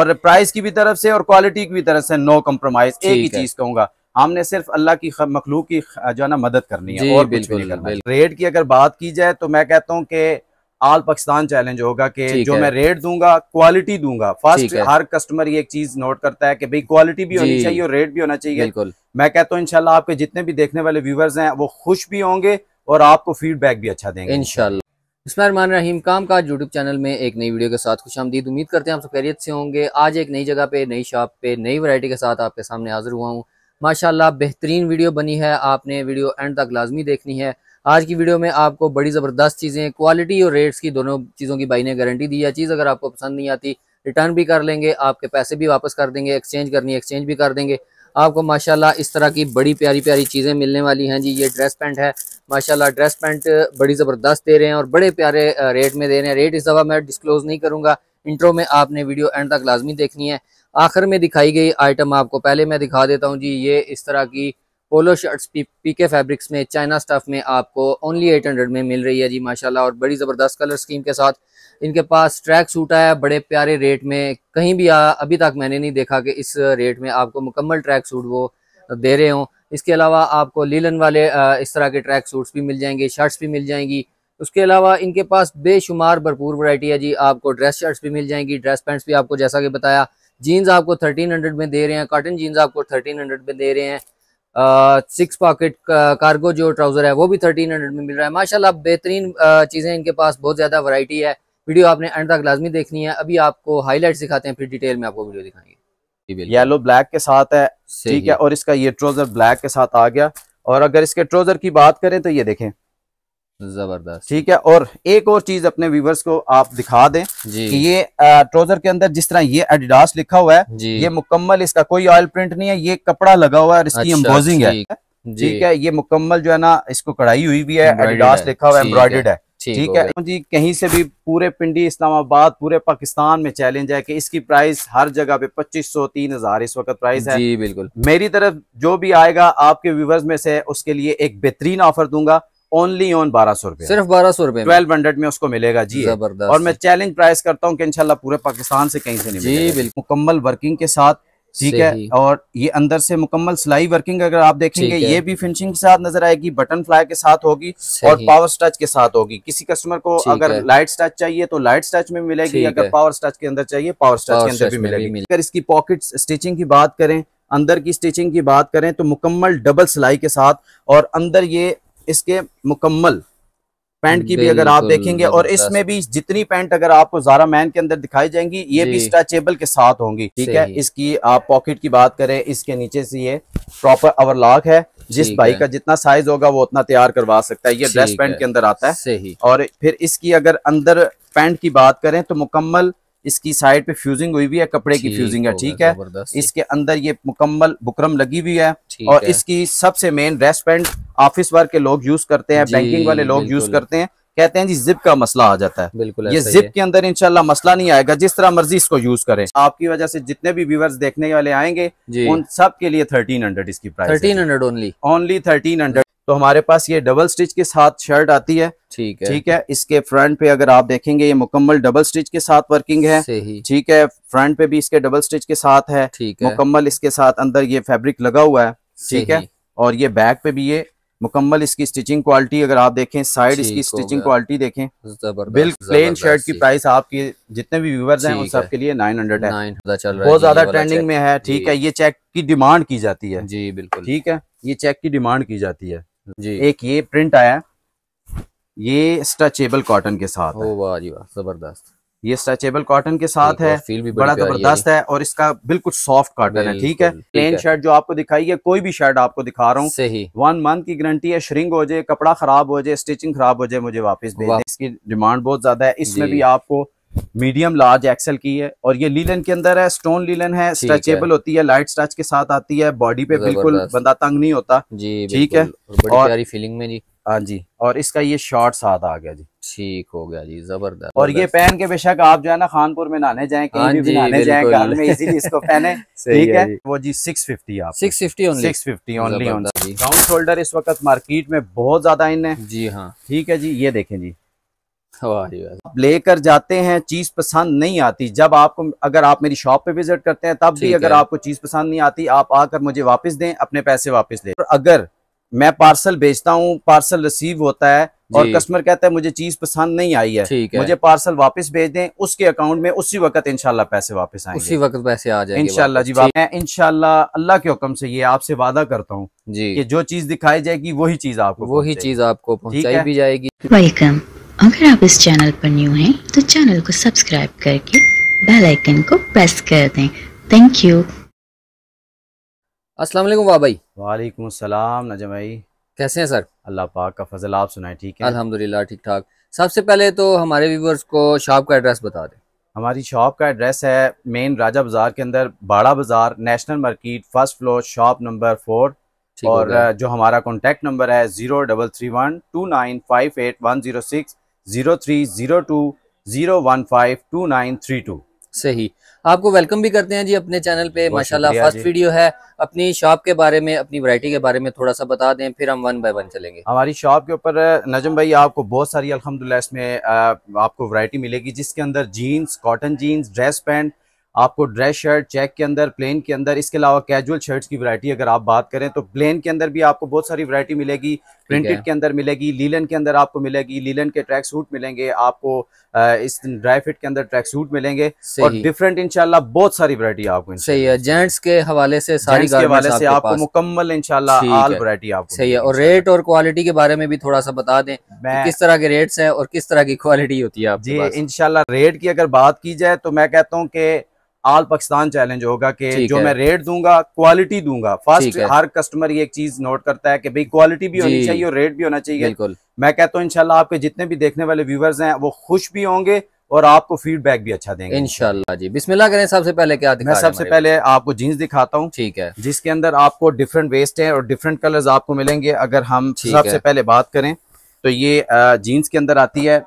और प्राइस की भी तरफ से और क्वालिटी की भी तरफ से नो कम्प्रोमाइज एक ही चीज कहूंगा हमने सिर्फ अल्लाह की मखलूक की जो है ना मदद करनी है और बिल्कुल, नहीं बिल्कुल रेट की अगर बात की जाए तो मैं कहता हूँ कि आल पाकिस्तान चैलेंज होगा कि जो मैं रेट दूंगा क्वालिटी दूंगा फर्स्ट हर कस्टमर ये एक चीज नोट करता है कि भाई क्वालिटी भी होनी चाहिए और रेट भी होना चाहिए बिल्कुल मैं कहता हूँ इनशाला आपके जितने भी देखने वाले व्यूवर्स हैं वो खुश भी होंगे और आपको फीडबैक भी अच्छा देंगे इनशाला बसमान काम काज यूट्यूब चैनल में एक नई वीडियो के साथ खुश आमदीद उम्मीद करते हैं आप सब खैरियत से होंगे आज एक नई जगह पे नई शॉप पे नई वैरायटी के साथ आपके सामने हाजिर हुआ हूँ माशाल्लाह बेहतरीन वीडियो बनी है आपने वीडियो एंड तक लाजमी देखनी है आज की वीडियो में आपको बड़ी ज़बरदस्त चीज़ें क्वालिटी और रेट्स की दोनों चीज़ों की बाई ने गारंटी दी है चीज़ अगर आपको पसंद नहीं आती रिटर्न भी कर लेंगे आपके पैसे भी वापस कर देंगे एक्सचेंज करनी एक्सचेंज भी कर देंगे आपको माशाल्लाह इस तरह की बड़ी प्यारी प्यारी चीज़ें मिलने वाली हैं जी ये ड्रेस पैंट है माशाल्लाह ड्रेस पैंट बड़ी ज़बरदस्त दे रहे हैं और बड़े प्यारे रेट में दे रहे हैं रेट इस दफ़ा मैं डिस्क्लोज़ नहीं करूँगा इंट्रो में आपने वीडियो एंड तक लाजमी देखनी है आखिर में दिखाई गई आइटम आपको पहले मैं दिखा देता हूँ जी ये इस तरह की पोलो शर्ट्स पी, पी के फैब्रिक्स में चाइना स्टफ में आपको ओनली एट हंड्रेड में मिल रही है जी माशाल्लाह और बड़ी ज़बरदस्त कलर स्कीम के साथ इनके पास ट्रैक सूट आया बड़े प्यारे रेट में कहीं भी आ, अभी तक मैंने नहीं देखा कि इस रेट में आपको मुकम्मल ट्रैक सूट वो दे रहे हों इसके अलावा आपको लीलन वाले इस तरह के ट्रैक सूट्स भी मिल जाएंगे शर्ट्स भी मिल जाएंगी उसके अलावा इनके पास बेशुमार भरपूर वैरायटी है जी आपको ड्रेस शर्ट्स भी मिल जाएंगी ड्रेस पैंट्स भी आपको जैसा कि बताया जीन्स आपको 1300 में दे रहे हैं कॉटन जीन्स आपको 1300 में दे रहे हैं सिक्स पॉकेट कार्गो जो ट्राउज़र है वो भी 1300 में मिल रहा है माशाल्लाह बेहतरीन चीज़ें इनके पास बहुत ज़्यादा वैरायटी है वीडियो आपने एंड तक लाजमी देखनी है अभी आपको हाईलाइट सिखाते हैं फिर डिटेल में आपको वीडियो दिखाएंगे येलो ब्लैक के साथ है ठीक है और इसका ये ट्रोजर ब्लैक के साथ आ गया और अगर इसके ट्रोजर की बात करें तो ये देखें जबरदस्त ठीक है और एक और चीज अपने व्यूवर्स को आप दिखा दें कि ये ट्रोजर के अंदर जिस तरह ये एडिडास लिखा हुआ है ये मुकम्मल इसका कोई ऑयल प्रिंट नहीं है ये कपड़ा लगा हुआ है और इसकी अच्छा, है ठीक है ये मुकम्मल जो है ना इसको कढ़ाई हुई भी है एडिडास लिखा हुआ है एम्ब्रॉयडेड है ठीक है जी कहीं से भी पूरे पिंडी इस्लामाबाद पूरे पाकिस्तान में चैलेंज है कि इसकी प्राइस हर जगह पे पच्चीस सौ तीन हजार इस वक्त प्राइस है जी बिल्कुल मेरी तरफ जो भी आएगा आपके व्यूवर्स में से उसके लिए एक बेहतरीन ऑफर दूंगा ओनली ऑन बारह सौ रुपए सिर्फ बारह सौ रुपए ट्वेल्व हंड्रेड में उसको मिलेगा जी जबरदस्त और मैं चैलेंज प्राइस करता हूँ कि इनशाला पूरे पाकिस्तान से कहीं से नहीं जी बिल्कुल मुकम्मल वर्किंग के साथ ठीक है और ये अंदर से मुकम्मल सिलाई वर्किंग अगर आप देखेंगे ये भी फिनिशिंग के साथ नजर आएगी बटन फ्लाई के साथ होगी और पावर स्टच के साथ होगी किसी कस्टमर को अगर लाइट स्टच चाहिए तो लाइट स्टच में मिलेगी अगर पावर स्टच के अंदर चाहिए पावर स्टच के अंदर भी मिलेगी अगर इसकी पॉकेट स्टिचिंग की बात करें अंदर की स्टिचिंग की बात करें तो मुकम्मल डबल सिलाई के साथ और अंदर ये इसके मुकम्मल पैंट की भी अगर आप देखेंगे और इसमें भी जितनी पैंट अगर आपको जारा मैन के अंदर दिखाई जाएंगी ये भी स्ट्रेचेबल के साथ होंगी ठीक है इसकी आप पॉकेट की बात करें इसके नीचे से ये प्रॉपर अवरलॉक है जिस भाई का जितना साइज होगा वो उतना तैयार करवा सकता है ये ड्रेस पैंट के अंदर आता है और फिर इसकी अगर अंदर पैंट की बात करें तो मुकम्मल इसकी साइड पे फ्यूजिंग हुई हुई है कपड़े की फ्यूजिंग है ठीक है इसके अंदर ये मुकम्मल बुकरम लगी हुई है और है। इसकी सबसे main rest pant office work के लोग यूज करते हैं बैंकिंग वाले लोग यूज करते हैं कहते हैं जी जिप का मसला आ जाता है बिल्कुल ये जिप के अंदर इंशाल्लाह मसला नहीं आएगा जिस तरह मर्जी इसको यूज करें आपकी वजह से जितने भी व्यूवर्स देखने वाले आएंगे उन सब के लिए थर्टीन हंड्रेड इसकी price thirteen hundred only only thirteen hundred तो हमारे पास ये डबल स्टिच के साथ शर्ट आती है ठीक है ठीक है इसके फ्रंट पे अगर आप देखेंगे ये मुकम्मल डबल स्टिच के साथ वर्किंग है ठीक है फ्रंट पे भी इसके डबल स्टिच के साथ है ठीक है मुकम्मल इसके साथ अंदर ये फैब्रिक लगा हुआ है ठीक है और ये बैक पे भी ये मुकम्मल इसकी स्टिचिंग क्वालिटी अगर आप देखें साइड इसकी स्टिचिंग क्वालिटी देखें बिल्कुल प्लेन शर्ट की प्राइस आपके जितने भी व्यूवर्स हैं उन सब के लिए 900 है बहुत ज्यादा ट्रेंडिंग में है ठीक है ये चेक की डिमांड की जाती है जी बिल्कुल ठीक है ये चेक की डिमांड की जाती है जी एक ये प्रिंट आया ये स्ट्रेचेबल कॉटन के साथ ओ वाह जी वाह जबरदस्त ये स्ट्रेचेबल कॉटन के साथ है फील भी बड़ा जबरदस्त है और इसका बिल्कुल सॉफ्ट कॉटन है ठीक है प्लेन शर्ट जो आपको दिखाई है कोई भी शर्ट आपको दिखा रहा हूँ सही वन मंथ की गारंटी है श्रिंग हो जाए कपड़ा खराब हो जाए स्टिचिंग खराब हो जाए मुझे वापस भेज इसकी डिमांड बहुत ज्यादा है इसमें भी आपको मीडियम लार्ज एक्सेल की है और ये लीलन के अंदर है स्टोन लीलन है स्ट्रेचेबल होती है लाइट स्ट्रच के साथ आती है बॉडी पे बिल्कुल बंदा तंग नहीं होता जी ठीक है और प्यारी फीलिंग में जी हाँ जी और इसका ये शॉर्ट साथ आ गया जी ठीक हो गया जी जबरदस्त और ये पहन के बेशक आप जो है ना खानपुर में नहाने जाए कहीं हाँ भी नहाने जाए घर में इजीली इसको पहने ठीक है वो जी फिफ्टी आप fifty only fifty only round shoulder इस वक्त मार्केट में बहुत ज्यादा इन है जी हाँ ठीक है जी ये देखें जी आप लेकर जाते हैं चीज़ पसंद नहीं आती जब आपको अगर आप मेरी शॉप पे विजिट करते हैं तब भी अगर आपको चीज़ पसंद नहीं आती आप आकर मुझे वापस दें अपने पैसे वापस दें अगर मैं पार्सल भेजता हूँ पार्सल रिसीव होता है और कस्टमर कहता है मुझे चीज पसंद नहीं आई है, है। मुझे पार्सल वापस भेज दें उसके अकाउंट में उसी वक्त इनशाला पैसे वापस आएंगे उसी वक्त पैसे आ जाएंगे इनशाला जी मैं इनशाला अल्लाह के हुक्म से ये आपसे वादा करता हूँ जी कि जो चीज दिखाई जाएगी वही चीज आपको वही चीज आपको पहुंचाई भी जाएगी वेलकम अगर आप इस चैनल पर न्यू हैं तो चैनल को सब्सक्राइब करके बेल आइकन को प्रेस कर दें थैंक यू अस्सलाम वालेकुम भाई वालेकुम अस्सलाम नजम भाई कैसे हैं सर अल्लाह पाक का फजल आप सुनाए ठीक है अल्हम्दुलिल्लाह ठीक ठाक सबसे पहले तो हमारे व्यूवर्स को शॉप का एड्रेस बता दें हमारी शॉप का एड्रेस है मेन राजा बाज़ार के अंदर Bara Bazar national market first floor shop number four और जो हमारा कॉन्टेक्ट नंबर है zero double three one two nine five eight one zero six zero three zero two zero one five two nine three two सही आपको welcome भी करते हैं जी अपने चैनल पे माशाल्लाह फर्स्ट वीडियो है अपनी शॉप के बारे में अपनी वैरायटी के बारे में थोड़ा सा बता दें फिर हम वन बाय वन चलेंगे हमारी शॉप के ऊपर नजम भाई आपको बहुत सारी अल्हम्दुलिल्लाह इसमें आपको वैरायटी मिलेगी जिसके अंदर jeans cotton jeans dress pant आपको ड्रेस शर्ट चेक के अंदर प्लेन के अंदर इसके अलावा कैजुअल शर्ट्स की वैरायटी अगर आप बात करें तो प्लेन के अंदर भी आपको बहुत सारी वैरायटी मिलेगी प्रिंटेड के अंदर मिलेगी लीलन के अंदर आपको मिलेगी लीलन के ट्रैक सूट मिलेंगे आपको इस ड्राई फिट के अंदर ट्रैक सूट मिलेंगे और डिफरेंट इनशाला बहुत सारी वरायटी आपको सही है जेंट्स के हवाले से सारी हवाले से आपको मुकम्मल इनशाला वरायटी आपको सही है और रेट और क्वालिटी के बारे में भी थोड़ा सा बता दें किस तरह के रेट्स है और किस तरह की क्वालिटी होती है जी इनशाला रेट की अगर बात की जाए तो मैं कहता हूँ की आल पाकिस्तान चैलेंज होगा कि जो मैं रेट दूंगा क्वालिटी दूंगा फर्स्ट हर कस्टमर ये एक चीज नोट करता है कि भाई क्वालिटी भी होनी चाहिए और रेट भी होना चाहिए बिल्कुल मैं कहता हूँ इनशाला आपके जितने भी देखने वाले व्यूवर्स हैं वो खुश भी होंगे और आपको फीडबैक भी अच्छा देंगे इनशाला जी बिस्मिल्ला करें सबसे पहले क्या मैं सबसे पहले आपको जीन्स दिखाता हूँ ठीक है जिसके अंदर आपको डिफरेंट वेस्ट है और डिफरेंट कलर आपको मिलेंगे अगर हम सबसे पहले बात करें तो ये जीन्स के अंदर आती है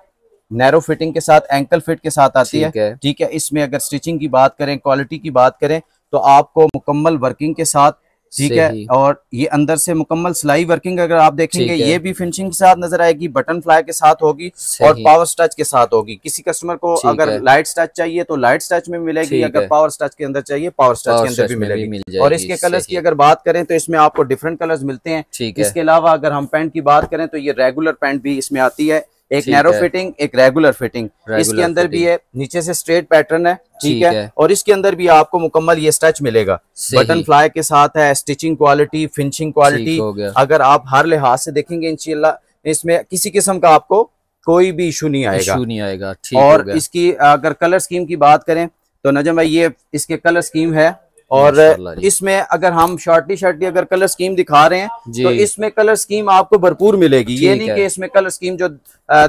नैरो फिटिंग के साथ एंकल फिट के साथ आती है ठीक है इसमें अगर स्टिचिंग की बात करें क्वालिटी की बात करें तो आपको मुकम्मल वर्किंग के साथ ठीक है और ये अंदर से मुकम्मल सिलाई वर्किंग अगर आप देखेंगे ये भी फिनिशिंग के साथ नजर आएगी बटन फ्लाई के साथ होगी और पावर स्टच के साथ होगी किसी कस्टमर को अगर लाइट स्टच चाहिए तो लाइट स्टच में मिलेगी अगर पावर स्टच के अंदर चाहिए पावर स्टच के अंदर भी मिलेगी और इसके कलर्स की अगर बात करें तो इसमें आपको डिफरेंट कलर्स मिलते हैं इसके अलावा अगर हम पैंट की बात करें तो ये रेगुलर पैंट भी इसमें आती है एक नैरो फिटिंग एक रेगुलर फिटिंग इसके अंदर भी है नीचे से स्ट्रेट पैटर्न है ठीक है और इसके अंदर भी आपको मुकम्मल ये स्टच मिलेगा बटन फ्लाई के साथ है स्टिचिंग क्वालिटी फिनिशिंग क्वालिटी अगर आप हर लिहाज से देखेंगे इनशाला इसमें किसी किस्म का आपको कोई भी इशू नहीं आएगा इशू नहीं आएगा ठीक और इसकी अगर कलर स्कीम की बात करें तो नजम भाई ये इसके कलर स्कीम है और इसमें अगर हम शॉर्टी शर्टी अगर कलर स्कीम दिखा रहे हैं तो इसमें कलर स्कीम आपको भरपूर मिलेगी ये नहीं कि इसमें कलर स्कीम जो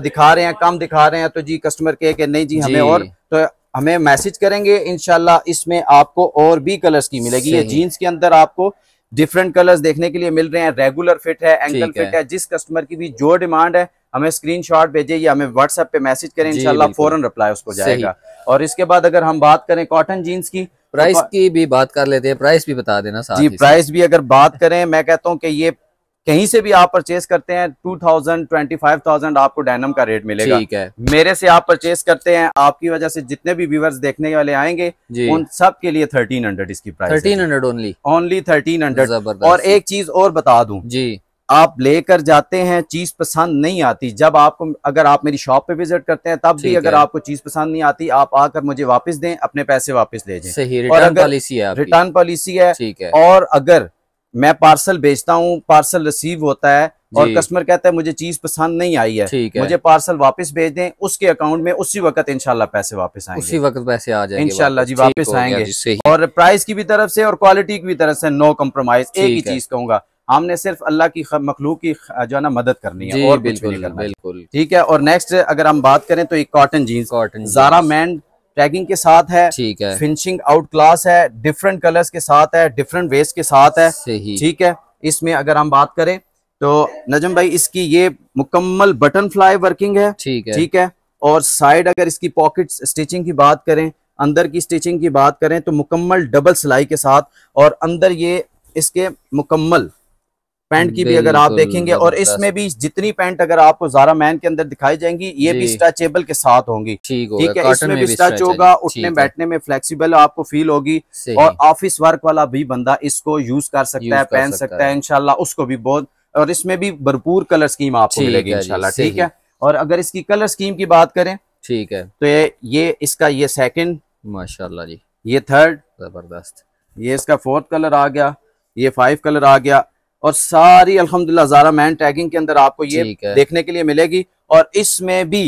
दिखा रहे हैं कम दिखा रहे हैं तो जी कस्टमर कहे कि नहीं जी हमें और तो हमें मैसेज करेंगे इनशाला इसमें आपको और भी कलर स्कीम मिलेगी ये जीन्स के अंदर आपको डिफरेंट कलर्स देखने के लिए मिल रहे हैं रेगुलर फिट है एंकल फिट है।, है जिस कस्टमर की भी जो डिमांड है हमें स्क्रीनशॉट भेजे या हमें व्हाट्सएप पे मैसेज करें इनशाला फौरन रिप्लाई उसको जाएगा और इसके बाद अगर हम बात करें कॉटन जीन्स की प्राइस की भी बात कर लेते हैं प्राइस भी बता देना साथ जी प्राइस भी अगर बात करें मैं कहता हूँ कि ये कहीं से भी आप परचेस करते हैं two thousand twenty five thousand आपको डायनम का रेट मिलेगा ठीक है मेरे से आप परचेस करते हैं आपकी वजह से जितने भी व्यूवर्स देखने वाले आएंगे उन सब के लिए थर्टीन हंड्रेड इसकी price thirteen hundred only only thirteen hundred और एक चीज और बता दूं जी आप लेकर जाते हैं चीज पसंद नहीं आती जब आपको अगर आप मेरी शॉप पे विजिट करते हैं तब भी अगर आपको चीज पसंद नहीं आती आप आकर मुझे वापस दें अपने पैसे वापस ले जाए सही रिटर्न पॉलिसी है रिटर्न पॉलिसी है ठीक है और अगर मैं पार्सल भेजता हूँ पार्सल रिसीव होता है और कस्टमर कहता है मुझे चीज पसंद नहीं आई है, है। मुझे पार्सल वापस भेज दें उसके अकाउंट में उसी वक्त इनशाला पैसे वापस आएंगे उसी वक्त पैसे आ जाएंगे इनशाला जी वापस आएंगे और प्राइस की भी तरफ से और क्वालिटी की भी तरफ से नो कम्प्रोमाइज एक ही चीज कहूंगा हमने सिर्फ अल्लाह की मखलूक की जो है ना मदद करनी है और बिल्कुल बिल्कुल ठीक है और नेक्स्ट अगर हम बात करें तो एक कॉटन जीन्स कॉटन जारा मैंड टैगिंग के साथ है ठीक है फिनिशिंग आउट क्लास है डिफरेंट कलर्स के साथ है डिफरेंट वेस के साथ है ठीक है इसमें अगर हम बात करें तो नजम भाई इसकी ये मुकम्मल बटन फ्लाई वर्किंग है ठीक है ठीक है और साइड अगर इसकी पॉकेट स्टिचिंग की बात करें अंदर की स्टिचिंग की बात करें तो मुकम्मल डबल सिलाई के साथ और अंदर ये इसके मुकम्मल पैंट की भी अगर आप देखेंगे और इसमें भी जितनी पैंट अगर आपको जारा मैन के अंदर दिखाई जाएंगी ये भी स्ट्रेचेबल के साथ होंगी ठीक है इसमें भी स्ट्रेच होगा उठने बैठने में फ्लेक्सीबल आपको फील होगी और ऑफिस वर्क वाला भी बंदा इसको यूज कर सकता है पहन सकता है इनशाला उसको भी बहुत और इसमें भी भरपूर कलर स्कीम आपको मिलेगी इनशाला ठीक है और अगर इसकी कलर स्कीम की बात करें ठीक है तो ये ये इसका ये सेकंड माशाल्लाह जी ये थर्ड जबरदस्त ये इसका फोर्थ कलर आ गया ये फाइव कलर आ गया और सारी अल्हम्दुलिल्लाह जारा मैन टैगिंग के अंदर आपको ये देखने के लिए मिलेगी और इसमें भी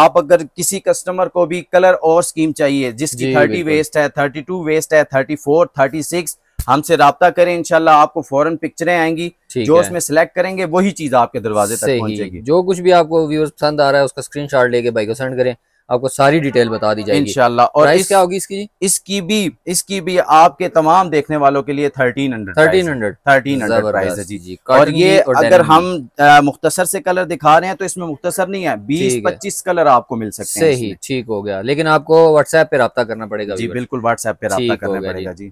आप अगर किसी कस्टमर को भी कलर और स्कीम चाहिए जिसकी थर्टी वेस्ट है थर्टी टू वेस्ट है थर्टी फोर थर्टी सिक्स हमसे रबता करें इनशाला आपको फॉरन पिक्चरें आएंगी जो उसमें सेलेक्ट करेंगे वही चीज आपके दरवाजे तक पहुंचेगी जो कुछ भी आपको व्यूअर्स पसंद आ रहा है उसका स्क्रीनशॉट लेके भाई को सेंड करें आपको सारी डिटेल बता दी जाएगी इंशाल्लाह और इस, क्या होगी इसकी इसकी भी इसकी भी आपके तमाम देखने वालों के लिए thirteen hundred thirteen hundred thirteen hundred जी जी और ये और अगर हम मुख्तसर से कलर दिखा रहे हैं तो इसमें मुख्तसर नहीं है बीस पच्चीस कलर आपको मिल सकते हैं सही ठीक हो गया लेकिन आपको व्हाट्सएप पे रहा करना पड़ेगा जी बिल्कुल व्हाट्सएप पे रहा करना पड़ेगा जी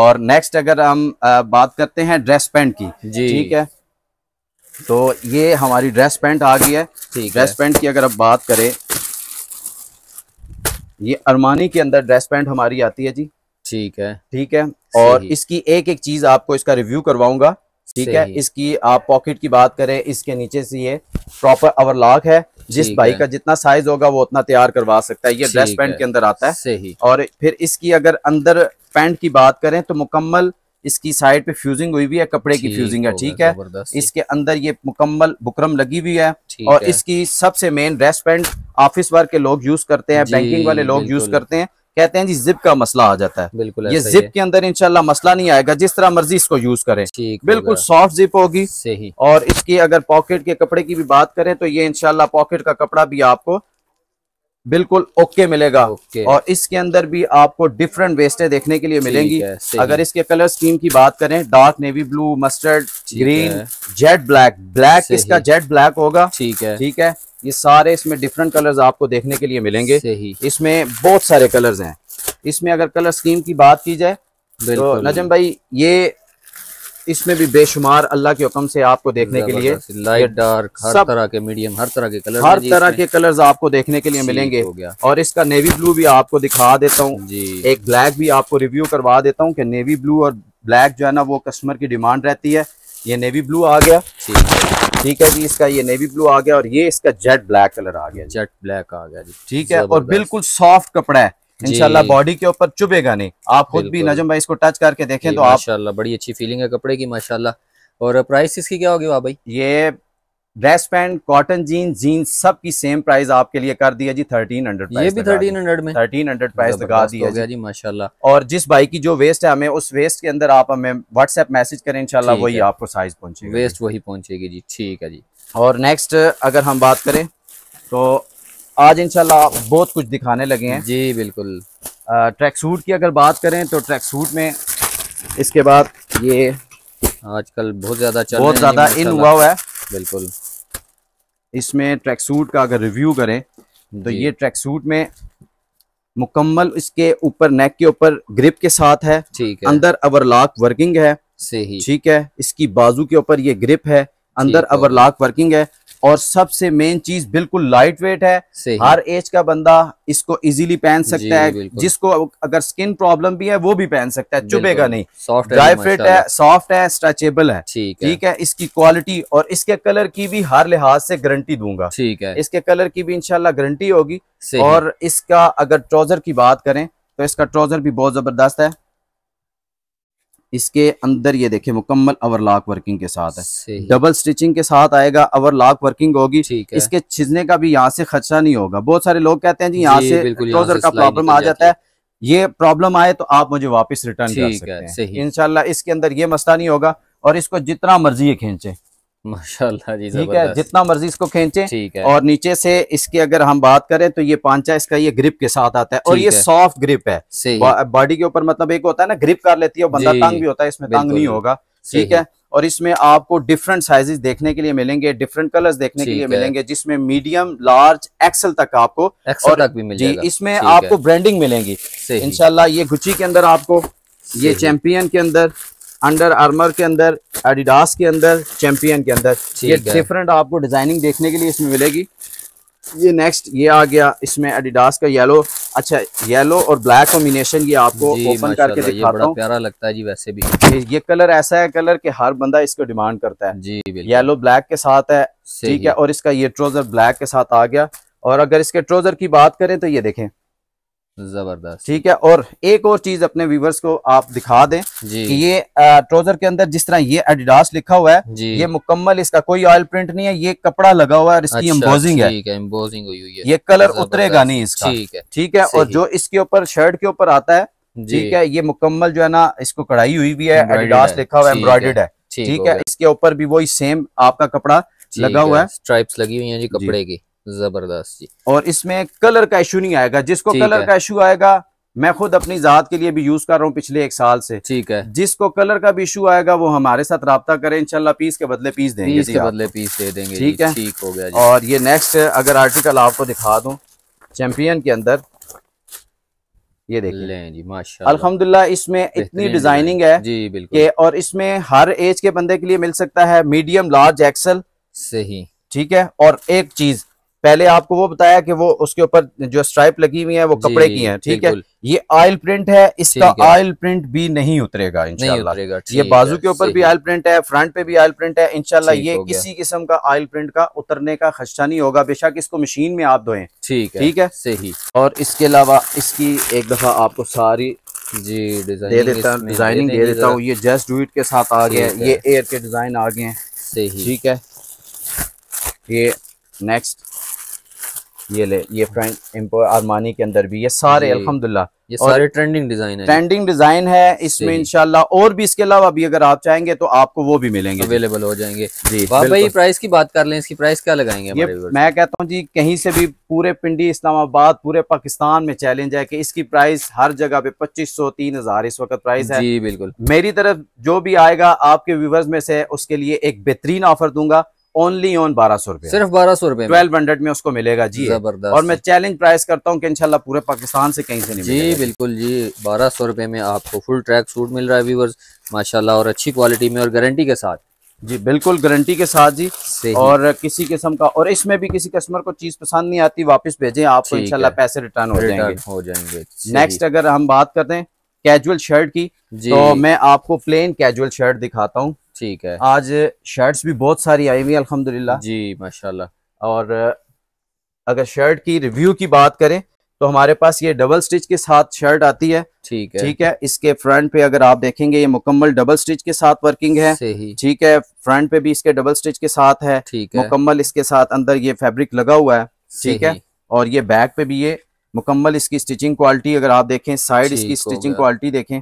और नेक्स्ट अगर हम बात करते हैं ड्रेस पैंट की ठीक है तो ये हमारी ड्रेस पैंट आ गई है ड्रेस पैंट की अगर आप बात करें ये अरमानी के अंदर ड्रेस पैंट हमारी आती है जी ठीक है ठीक है और इसकी एक एक चीज आपको इसका रिव्यू करवाऊंगा ठीक है इसकी आप पॉकेट की बात करें इसके नीचे से ये प्रॉपर लॉक है जिस भाई का जितना साइज होगा वो उतना तैयार करवा सकता है ये ड्रेस पैंट के अंदर आता है सही और फिर इसकी अगर अंदर पैंट की बात करें तो मुकम्मल इसकी साइड पे फ्यूजिंग हुई भी है कपड़े की फ्यूजिंग है ठीक है इसके अंदर ये मुकम्मल बुकरम लगी हुई है और इसकी सबसे main dress pant office work के लोग यूज करते हैं बैंकिंग वाले लोग यूज करते हैं कहते हैं जी जिप का मसला आ जाता है बिल्कुल ये जिप के अंदर इनशाला मसला नहीं आएगा जिस तरह मर्जी इसको यूज करें बिल्कुल सॉफ्ट जिप होगी सही और इसकी अगर पॉकेट के कपड़े की भी बात करें तो ये इनशाला पॉकेट का कपड़ा भी आपको बिल्कुल ओके मिलेगा ओके। और इसके अंदर भी आपको डिफरेंट वेस्टें देखने के लिए मिलेंगी अगर इसके कलर स्कीम की बात करें dark navy blue mustard green jet black black इसका जेट ब्लैक होगा ठीक है ठीक है ये सारे इसमें डिफरेंट कलर्स आपको देखने के लिए मिलेंगे इसमें बहुत सारे कलर्स हैं इसमें अगर कलर स्कीम की बात की जाए तो नजम भाई ये इसमें भी बेशुमार अल्लाह के हुक्म से आपको देखने के लिए लाइट डार्क हर तरह के मीडियम हर तरह के कलर हर तरह के कलर्स आपको देखने के लिए मिलेंगे हो गया और इसका नेवी ब्लू भी आपको दिखा देता हूँ एक ब्लैक भी आपको रिव्यू करवा देता हूँ कि नेवी ब्लू और ब्लैक जो है ना वो कस्टमर की डिमांड रहती है ये नेवी ब्लू आ गया ठीक है जी इसका ये नेवी ब्लू आ गया और ये इसका जेट ब्लैक कलर आ गया जेट ब्लैक आ गया जी ठीक है और बिल्कुल सॉफ्ट कपड़ा है इनशाला बॉडी के ऊपर चुभेगा नहीं आप खुद भी नजम भाई इसको टच करके देखें तो आप बड़ी अच्छी फीलिंग है कपड़े की माशाला और प्राइस इसकी क्या होगी वाह भाई ये dress pant cotton jean jeans सब की सेम प्राइस आपके लिए कर दिया जी थर्टीन हंड्रेड ये भी थर्टीन हंड्रेड में थर्टीन हंड्रेड प्राइस लगा दिया जी, जी माशाल्लाह और जिस बाइक की जो वेस्ट है हमें उस वेस्ट के अंदर आप हमें व्हाट्सएप मैसेज करें इनशाला वही आपको साइज पहुंचेगी वेस्ट वही पहुंचेगी जी ठीक है जी और नेक्स्ट अगर हम बात करें तो आज इनशाला बहुत कुछ दिखाने लगे हैं जी बिल्कुल ट्रैक सूट की अगर बात करें तो ट्रैक सूट में इसके बाद ये आजकल बहुत ज्यादा बहुत ज्यादा इन हुआ हुआ है बिल्कुल इसमें ट्रैक सूट का अगर रिव्यू करें तो ये ट्रैक सूट में मुकम्मल इसके ऊपर नेक के ऊपर ग्रिप के साथ है ठीक है अंदर अवरलॉक वर्किंग है सही ठीक है इसकी बाजू के ऊपर ये ग्रिप है अंदर अवरलॉक वर्किंग है और सबसे मेन चीज बिल्कुल लाइट वेट है हर एज का बंदा इसको इजीली पहन सकता है जिसको अगर स्किन प्रॉब्लम भी है वो भी पहन सकता है चुभेगा नहीं सॉफ्ट ड्राई फिट है सॉफ्ट है स्ट्रेचेबल है ठीक है इसकी क्वालिटी और इसके कलर की भी हर लिहाज से गारंटी दूंगा ठीक है इसके कलर की भी इनशाला गारंटी होगी और इसका अगर ट्राउजर की बात करें तो इसका ट्राउजर भी बहुत जबरदस्त है इसके अंदर ये देखे मुकम्मल लॉक वर्किंग के साथ है डबल स्टिचिंग के साथ आएगा लॉक वर्किंग होगी इसके छिजने का भी यहाँ से खर्चा नहीं होगा बहुत सारे लोग कहते हैं जी यहाँ से ट्रोजर का प्रॉब्लम आ जाता है ये प्रॉब्लम आए तो आप मुझे वापस रिटर्न कर सकते हैं इनशाला इसके अंदर ये मसला नहीं होगा और इसको जितना मर्जी ये खींचे माशाल्लाह जी ठीक है जितना मर्जी इसको खींचे और नीचे से इसकी अगर हम बात करें तो ये पांचा इसका ये ग्रिप के साथ आता है और ये सॉफ्ट ग्रिप है बॉडी के ऊपर मतलब एक होता है ना ग्रिप कर लेती है और बंदा तंग भी होता है इसमें तंग नहीं होगा ठीक है और इसमें आपको डिफरेंट साइजेस देखने के लिए मिलेंगे डिफरेंट कलर्स देखने के लिए मिलेंगे जिसमें मीडियम लार्ज एक्सल तक आपको Excel और तक भी मिलेगा जाएगा इसमें आपको ब्रांडिंग मिलेंगी इनशाला ये गुची के अंदर आपको ये चैंपियन के अंदर अंडर आर्मर के अंदर एडिडास के अंदर चैंपियन के अंदर ये डिफरेंट आपको डिजाइनिंग देखने के लिए इसमें मिलेगी ये नेक्स्ट ये आ गया इसमें एडिडास का येलो अच्छा येलो और ब्लैक कॉम्बिनेशन ये आपको ओपन करके दिखाता हूँ प्यारा लगता है जी वैसे भी ये कलर ऐसा है कलर कि हर बंदा इसको डिमांड करता है जी येलो ब्लैक के साथ है ठीक है और इसका ये ट्रोजर ब्लैक के साथ आ गया और अगर इसके ट्रोजर की बात करें तो ये देखें जबरदस्त ठीक है और एक और चीज अपने व्यूवर्स को आप दिखा दें कि ये ट्रोजर के अंदर जिस तरह ये एडिडास लिखा हुआ है ये मुकम्मल इसका कोई ऑयल प्रिंट नहीं है ये कपड़ा लगा हुआ है और इसकी अच्छा, एम्बोजिंग है एम्बोजिंग हुई है ये कलर उतरेगा नहीं इसका ठीक है ठीक है और जो इसके ऊपर शर्ट के ऊपर आता है ठीक है ये मुकम्मल जो है ना इसको कढ़ाई हुई भी है एडिडास लिखा हुआ है एम्ब्रॉयडेड है ठीक है इसके ऊपर भी वही सेम आपका कपड़ा लगा हुआ है स्ट्राइप्स लगी हुई है जी कपड़े की जबरदस्त जी और इसमें कलर का इशू नहीं आएगा जिसको कलर का इशू आएगा मैं खुद अपनी जात के लिए भी यूज कर रहा हूँ पिछले एक साल से ठीक है जिसको कलर का भी इशू आएगा वो हमारे साथ रहा करें इनशाला पीस के बदले पीस देंगे पीस के बदले पीस दे देंगे ठीक है ठीक हो गया और ये नेक्स्ट अगर आर्टिकल आपको दिखा दूं चैंपियन के अंदर ये देखिए जी माशा अलहमदुल्ला इसमें इतनी डिजाइनिंग है जी बिल्कुल और इसमें हर एज के बंदे के लिए मिल सकता है मीडियम लार्ज एक्सल सही ठीक है और एक चीज पहले आपको वो बताया कि वो उसके ऊपर जो स्ट्राइप लगी हुई है वो कपड़े की है ठीक है ये ऑयल प्रिंट है इसका ऑयल प्रिंट भी नहीं उतरेगा इनशाला ये बाजू के ऊपर भी ऑयल प्रिंट है फ्रंट पे भी ऑयल प्रिंट है इनशाला ये किसी किस्म का ऑयल प्रिंट का उतरने का खर्चा नहीं होगा बेशक इसको मशीन में आप धोए ठीक है ठीक है सही और इसके अलावा इसकी एक दफा आपको सारी जी डिजाइन दे देता डिजाइनिंग दे देता हूँ ये जस्ट डू इट के साथ आ गया ये एयर के डिजाइन आ गए ठीक है ये नेक्स्ट ये ले ये फ्रेंड आरमानी के अंदर भी ये सारे अल्हम्दुलिल्लाह ये सारे ट्रेंडिंग डिजाइन है ट्रेंडिंग डिजाइन है इसमें इनशाला और भी इसके अलावा भी अगर आप चाहेंगे तो आपको वो भी मिलेंगे अवेलेबल हो जाएंगे जी भाई प्राइस की बात कर लें इसकी प्राइस क्या लगाएंगे ये मैं कहता हूँ जी कहीं से भी पूरे पिंडी इस्लामाबाद पूरे पाकिस्तान में चैलेंज है कि इसकी प्राइस हर जगह पे पच्चीस सौ तीन हजार इस वक्त प्राइस है जी बिल्कुल मेरी तरफ जो भी आएगा आपके व्यूवर्स में से उसके लिए एक बेहतरीन ऑफर दूंगा ओनली ऑन बारह सौ रुपए सिर्फ बारह सौ रुपए ट्वेल्व हंड्रेड में उसको मिलेगा जी जबरदस्त और मैं चैलेंज प्राइस करता हूँ कि इनशाला पूरे पाकिस्तान से कहीं से नहीं जी बिल्कुल जी बारह सौ रुपए में आपको फुल ट्रैक सूट मिल रहा है व्यूवर्स माशाल्लाह और अच्छी क्वालिटी में और गारंटी के साथ जी बिल्कुल गारंटी के साथ जी और किसी किस्म का और इसमें भी किसी कस्टमर को चीज पसंद नहीं आती वापस भेजे आपको इनशाला पैसे रिटर्न हो जाएंगे हो जाएंगे नेक्स्ट अगर हम बात करते हैं कैजुअल शर्ट की तो मैं आपको प्लेन कैजुअल शर्ट दिखाता हूँ ठीक है आज शर्ट्स भी बहुत सारी आई हुई अल्हम्दुलिल्लाह जी माशाल्लाह और अगर शर्ट की रिव्यू की बात करें तो हमारे पास ये डबल स्टिच के साथ शर्ट आती है ठीक है ठीक है इसके फ्रंट पे अगर आप देखेंगे ये मुकम्मल डबल स्टिच के साथ वर्किंग है ठीक है फ्रंट पे भी इसके डबल स्टिच के साथ है ठीक है मुकम्मल इसके साथ अंदर ये फैब्रिक लगा हुआ है ठीक है और ये बैक पे भी ये मुकम्मल इसकी स्टिचिंग क्वालिटी अगर आप देखें साइड इसकी स्टिचिंग क्वालिटी देखें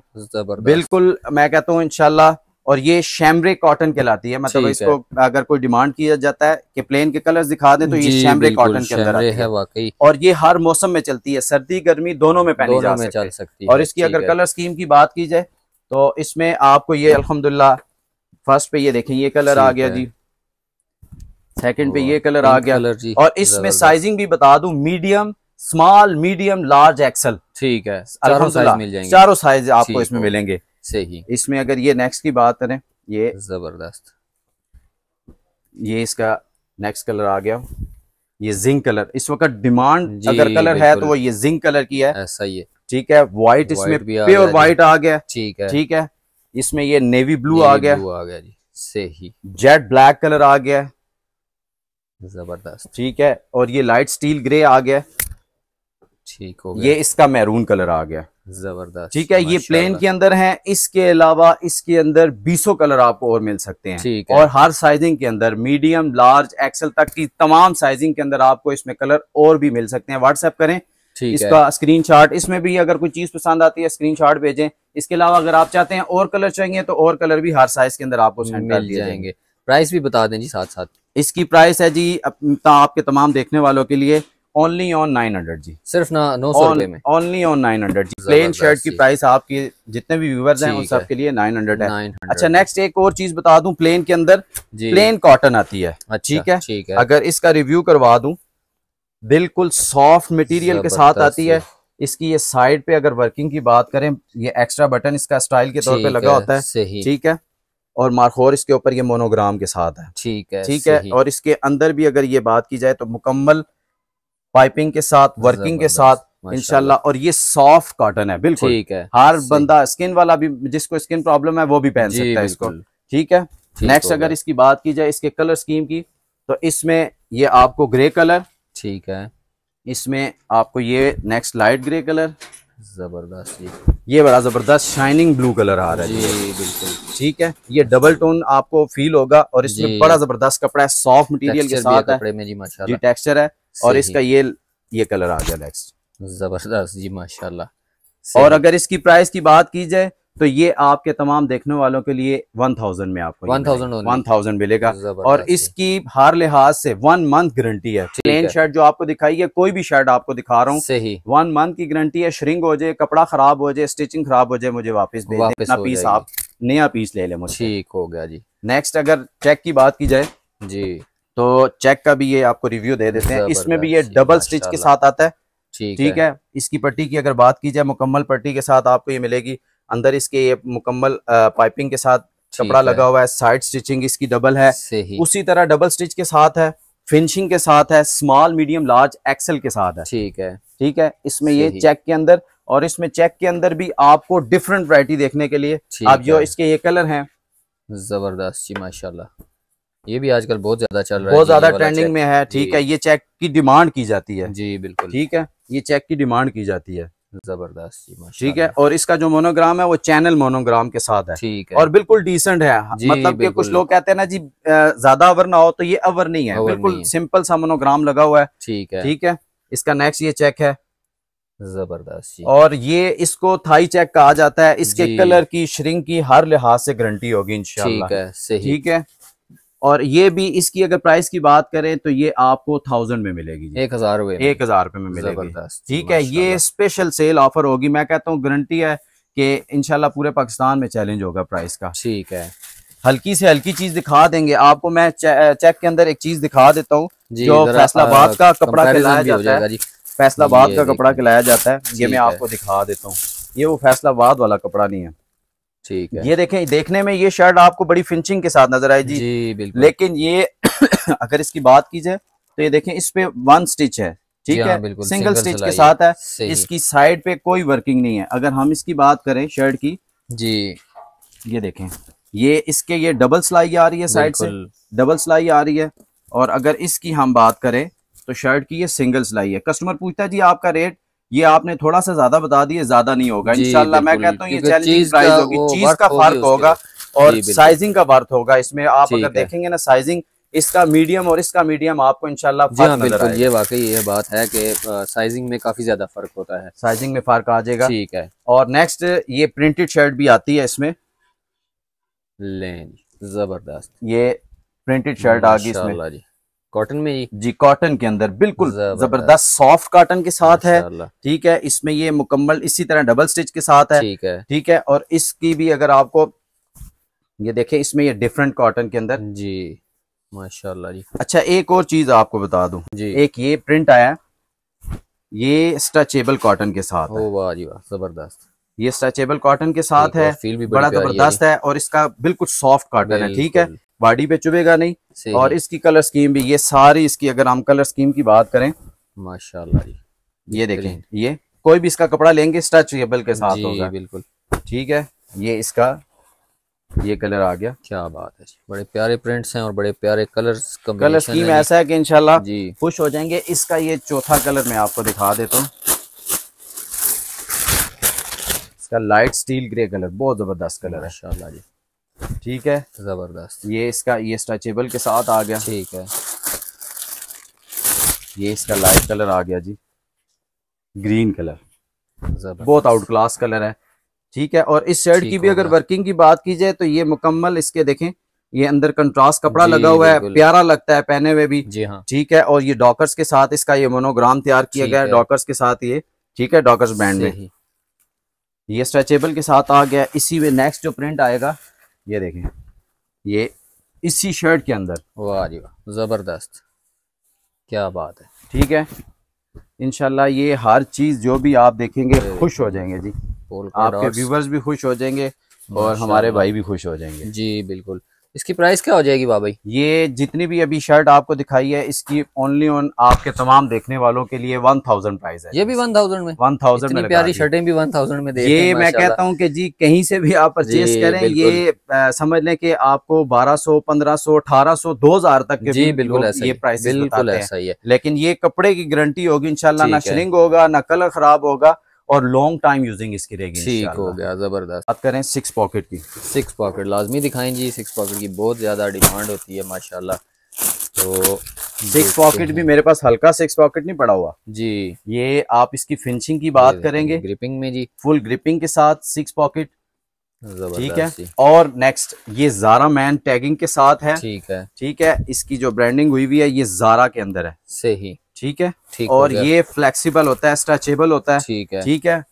बिल्कुल मैं कहता हूँ इनशाला और ये शैमरे कॉटन कहलाती है मतलब इसको अगर कोई डिमांड किया जाता है कि प्लेन के कलर्स दिखा दें तो ये शैमरे कॉटन के अंदर आती है वाकई और ये हर मौसम में चलती है सर्दी गर्मी दोनों में पहनी जा, सकती है और इसकी अगर कलर स्कीम की बात की जाए तो इसमें आपको ये अलहमदुल्ला फर्स्ट पे ये देखें ये कलर आ गया जी सेकंड पे ये कलर आ गया और इसमें साइजिंग भी बता दूं medium small medium large XL ठीक है चारों साइज आपको इसमें मिलेंगे सही इसमें अगर ये नेक्स्ट की बात करें ये ज़बरदस्त ये इसका नेक्स्ट कलर आ गया ये जिंक कलर इस वक्त डिमांड अगर कलर है तो वो ये जिंक कलर की है ऐसा ही है ठीक है व्हाइट इसमें प्योर व्हाइट आ गया ठीक है ठीक है इसमें ये नेवी ब्लू आ गया आ गया जी सही जेट ब्लैक कलर आ गया जबरदस्त ठीक है और ये लाइट स्टील ग्रे आ गया ठीक हो गया ये इसका मैरून कलर आ गया जबरदस्त ठीक है ये प्लेन के अंदर है इसके अलावा इसके अंदर बीसों कलर आपको और मिल सकते हैं ठीक है और हर साइजिंग के अंदर मीडियम लार्ज एक्सल तक की तमाम साइजिंग के अंदर आपको इसमें कलर और भी मिल सकते हैं व्हाट्सएप करें इसका स्क्रीन शॉट इसमें भी अगर कोई चीज पसंद आती है स्क्रीन शॉट भेजें इसके अलावा अगर आप चाहते हैं और कलर चाहिए तो और कलर भी हर साइज के अंदर आपको सेंड कर जाएंगे प्राइस भी बता दें जी साथ साथ इसकी प्राइस है जी आपके तमाम देखने वालों के लिए ओनली ऑन नाइन हंड्रेड जी सिर्फ ना नो सौ में ओनली ऑन नाइन हंड्रेड जी प्लेन शर्ट की प्राइस आपके जितने भी व्यूवर्स हैं उन सबके लिए नाइन हंड्रेड अच्छा, है अच्छा नेक्स्ट एक और चीज बता दूं प्लेन के अंदर प्लेन कॉटन आती है ठीक है ठीक है अगर इसका रिव्यू करवा दूं बिल्कुल सॉफ्ट मटेरियल के साथ आती है इसकी ये साइड पे अगर वर्किंग की बात करें ये एक्स्ट्रा बटन इसका स्टाइल के तौर पे लगा होता है ठीक है और मारखोर इसके ऊपर ये मोनोग्राम के साथ है ठीक है ठीक है और इसके अंदर भी अगर ये बात की जाए तो मुकम्मल पाइपिंग के साथ वर्किंग के साथ इनशाला और ये सॉफ्ट कॉटन है बिल्कुल ठीक है हर बंदा स्किन वाला भी जिसको स्किन प्रॉब्लम है वो भी पहन सकता है इसको ठीक है नेक्स्ट अगर इसकी बात की जाए इसके कलर स्कीम की तो इसमें ये आपको ग्रे कलर ठीक है इसमें आपको ये नेक्स्ट लाइट ग्रे कलर जबरदस्त ये बड़ा जबरदस्त शाइनिंग ब्लू कलर आ रहा है जी बिल्कुल ठीक है ये डबल टोन आपको फील होगा और इसमें बड़ा जबरदस्त कपड़ा है सॉफ्ट मटेरियल के साथ है जी टेक्सचर है और इसका ये ये कलर आ गया नेक्स्ट जबरदस्त जी माशाल्लाह और अगर इसकी प्राइस की बात की जाए तो ये आपके तमाम देखने वालों के लिए वन थाउजेंड में आपको वन थाउजेंड वन थाउजेंड मिलेगा और इसकी हर लिहाज से वन मंथ गारंटी है प्लेन शर्ट जो आपको दिखाई है कोई भी शर्ट आपको दिखा रहा हूँ सही वन मंथ की गारंटी है श्रिंग हो जाए कपड़ा खराब हो जाए स्टिचिंग खराब हो जाए मुझे वापस अपना पीस आप नया पीस ले ले मुझे ठीक हो गया जी नेक्स्ट अगर चेक की बात की जाए जी तो चेक का भी ये आपको रिव्यू दे देते हैं इसमें भी ये डबल स्टिच के साथ आता है ठीक, ठीक है।, है इसकी पट्टी की अगर बात की जाए मुकम्मल पट्टी के साथ आपको ये मिलेगी अंदर इसके ये मुकम्मल पाइपिंग के साथ कपड़ा लगा हुआ है साइड स्टिचिंग इसकी डबल है उसी तरह डबल स्टिच के साथ है फिनिशिंग के साथ है स्मॉल मीडियम लार्ज एक्सल के साथ है ठीक है ठीक है इसमें ये चेक के अंदर और इसमें चेक के अंदर भी आपको डिफरेंट वरायटी देखने के लिए आप जो इसके ये कलर है जबरदस्त जी माशाल्लाह ये भी आजकल बहुत ज्यादा चल रहा है बहुत ज्यादा ट्रेंडिंग में है ठीक है ये चेक की डिमांड की जाती है जी बिल्कुल ठीक है ये चेक की डिमांड की जाती है जबरदस्त ठीक है और इसका जो मोनोग्राम है वो चैनल मोनोग्राम के साथ है ठीक है और बिल्कुल डिसेंट है मतलब कि कुछ लोग कहते हैं ना जी ज्यादा अवर ना हो तो ये अवर नहीं है बिल्कुल सिंपल सा मोनोग्राम लगा हुआ है ठीक है ठीक है इसका नेक्स्ट ये चेक है जबरदस्त और ये इसको थाई चेक कहा जाता है इसके कलर की श्रिंग की हर लिहाज से गारंटी होगी इनशाला ठीक है ठीक है और ये भी इसकी अगर प्राइस की बात करें तो ये आपको थाउजेंड में मिलेगी एक हजार एक हजार रुपए में मिलेगी ठीक है ये स्पेशल सेल ऑफर होगी मैं कहता हूँ गारंटी है कि इनशाला पूरे पाकिस्तान में चैलेंज होगा प्राइस का ठीक है हल्की से हल्की चीज दिखा देंगे आपको मैं चेक के अंदर एक चीज दिखा देता हूँ जो फैसलाबाद का कपड़ा खिलाया जाता है फैसलाबाद का कपड़ा खिलाया जाता है ये मैं आपको दिखा देता हूँ ये वो फैसलाबाद वाला कपड़ा नहीं है ठीक है ये देखें देखने में ये शर्ट आपको बड़ी फिनिशिंग के साथ नजर आएगी जी बिल्कुल लेकिन ये अगर इसकी बात की जाए तो ये देखें इस पे वन स्टिच है ठीक है हाँ, बिल्कुल सिंगल स्टिच के साथ है इसकी साइड पे कोई वर्किंग नहीं है अगर हम इसकी बात करें शर्ट की जी ये देखें ये इसके ये डबल सिलाई आ रही है साइड से डबल सिलाई आ रही है और अगर इसकी हम बात करें तो शर्ट की ये सिंगल सिलाई है कस्टमर पूछता है जी आपका रेट ये आपने थोड़ा सा ज्यादा बता दिया ज्यादा नहीं होगा इनशाला मैं कहता हूँ ये चैलेंजिंग प्राइस होगी चीज का फर्क होगा और साइजिंग का फर्क होगा इसमें आप अगर देखेंगे ना साइजिंग इसका मीडियम और इसका मीडियम आपको इनशाला जी हाँ बिल्कुल ये वाकई ये बात है कि साइजिंग में काफी ज्यादा फर्क होता है साइजिंग में फर्क आ जाएगा ठीक है और नेक्स्ट ये प्रिंटेड शर्ट भी आती है इसमें लेन जबरदस्त ये प्रिंटेड शर्ट आ गई इसमें जी कॉटन में जी जी कॉटन के अंदर बिल्कुल जबरदस्त सॉफ्ट कॉटन के साथ है ठीक है इसमें ये मुकम्मल इसी तरह डबल स्टिच के साथ है ठीक है ठीक है और इसकी भी अगर आपको ये देखें इसमें ये डिफरेंट कॉटन के अंदर जी माशाल्लाह जी अच्छा एक और चीज आपको बता दूं जी एक ये प्रिंट आया ये स्ट्रेचेबल कॉटन के साथ ओ वाह जी वाह जबरदस्त ये स्ट्रेचेबल कॉटन के साथ है फील भी बड़ा जबरदस्त है और इसका बिल्कुल सॉफ्ट कॉटन है ठीक है बॉडी पे चुभेगा नहीं और इसकी कलर स्कीम भी ये सारी इसकी अगर हम कलर स्कीम की बात करें माशाल्लाह ये देखें ये कोई भी इसका कपड़ा लेंगे स्ट्रेचेबल के साथ होगा बिल्कुल ठीक है ये इसका ये कलर आ गया क्या बात है बड़े प्यारे प्रिंट्स हैं और बड़े प्यारे कलर्स कलर स्कीम ऐसा है कि इनशाला जी खुश हो जाएंगे इसका ये चौथा कलर मैं आपको दिखा देता हूँ इसका लाइट स्टील ग्रे कलर बहुत जबरदस्त कलर है जी ठीक है जबरदस्त ये इसका ये स्ट्रेचेबल के साथ आ गया ठीक है ये इसका लाइट कलर आ गया जी ग्रीन कलर बहुत आउट क्लास कलर है ठीक है और इस शर्ट की भी अगर वर्किंग की बात की जाए तो ये मुकम्मल इसके देखें ये अंदर कंट्रास्ट कपड़ा लगा हुआ है प्यारा लगता है पहने हुए भी जी हाँ ठीक है और ये डॉकर्स के साथ इसका ये मोनोग्राम तैयार किया गया है डॉकर्स के साथ ये ठीक है डॉकर्स ब्रांड में ये स्ट्रेचेबल के साथ आ गया इसी में नेक्स्ट जो प्रिंट आएगा ये देखें ये इसी शर्ट के अंदर वाह जी वाह ज़बरदस्त क्या बात है ठीक है इनशाला ये हर चीज़ जो भी आप देखेंगे खुश हो जाएंगे जी आपके व्यूवर्स भी खुश हो जाएंगे और हमारे भाई भी खुश हो जाएंगे जी बिल्कुल इसकी प्राइस क्या हो जाएगी बाबाई ये जितनी भी अभी शर्ट आपको दिखाई है इसकी ओनली ऑन आपके तमाम देखने वालों के लिए वन थाउजेंड प्राइस है ये भी वन थाउजेंड में वन थाउजेंड में प्यारी शर्टें भी वन थाउजेंड में ये मैं कहता हूँ कि जी कहीं से भी आप परचेज करें ये समझ लें कि आपको बारह सौ पंद्रह सौ अठारह सौ दो हजार तक के जी बिल्कुल ये प्राइस बिल्कुल ऐसा ही है लेकिन ये कपड़े की गारंटी होगी इनशाला ना श्रिंग होगा ना कलर खराब होगा और लॉन्ग टाइम यूजिंग इसकी रहेगी ठीक हो गया ज़बरदस्त बात करें सिक्स पॉकेट की सिक्स पॉकेट लाजमी दिखाएं जी सिक्स पॉकेट की बहुत ज़्यादा डिमांड होती है माशाल्लाह तो सिक्स पॉकेट भी मेरे पास हल्का सिक्स पॉकेट नहीं पड़ा हुआ जी ये आप इसकी फिनिशिंग की बात करेंगे ग्रिपिंग में जी फुल ग्रिपिंग के साथ सिक्स पॉकेट ठीक है और नेक्स्ट ये जारा मैन टैगिंग के साथ है ठीक है ठीक है इसकी जो ब्रांडिंग हुई हुई है ये जारा के अंदर है सही ठीक है ठीक और ये फ्लेक्सिबल होता है स्ट्रेचेबल होता है ठीक है ठीक है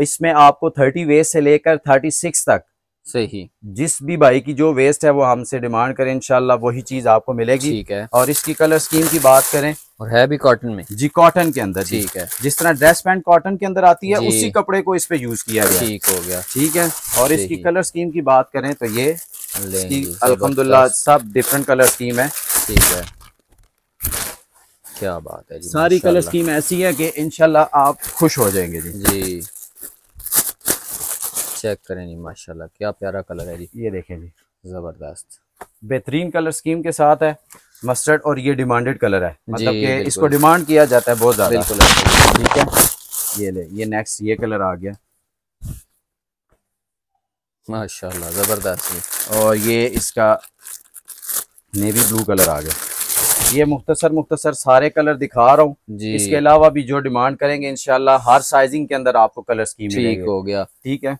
इसमें आपको थर्टी वेस्ट से लेकर थर्टी सिक्स तक सही जिस भी भाई की जो वेस्ट है वो हमसे डिमांड करें इनशाला वही चीज आपको मिलेगी ठीक है और इसकी कलर स्कीम की बात करें और है भी कॉटन में जी कॉटन के अंदर ठीक है जिस तरह ड्रेस पैंट कॉटन के अंदर आती है उसी कपड़े को इस पे यूज किया गया ठीक हो गया ठीक है और इसकी कलर स्कीम की बात करें तो ये अलहमदुल्ला सब डिफरेंट कलर स्कीम है ठीक है क्या बात है जी सारी कलर स्कीम ऐसी है कि इनशाला आप खुश हो जाएंगे जी जी चेक करें जी माशाल्लाह क्या प्यारा कलर है जी ये देखें जी ज़बरदस्त बेहतरीन कलर स्कीम के साथ है मस्टर्ड और ये डिमांडेड कलर है मतलब कि इसको डिमांड किया जाता है बहुत ज़्यादा अच्छा ठीक है ये ले ये नेक्स्ट ये कलर आ गया माशाल्लाह ज़बरदस्त और ये इसका नेवी ब्लू कलर आ गया ये मुख्तसर मुख्तसर सारे कलर दिखा रहा हूँ इसके अलावा भी जो डिमांड करेंगे इनशाला हर साइजिंग के अंदर आपको कलर स्कीम ठीक हो गया ठीक है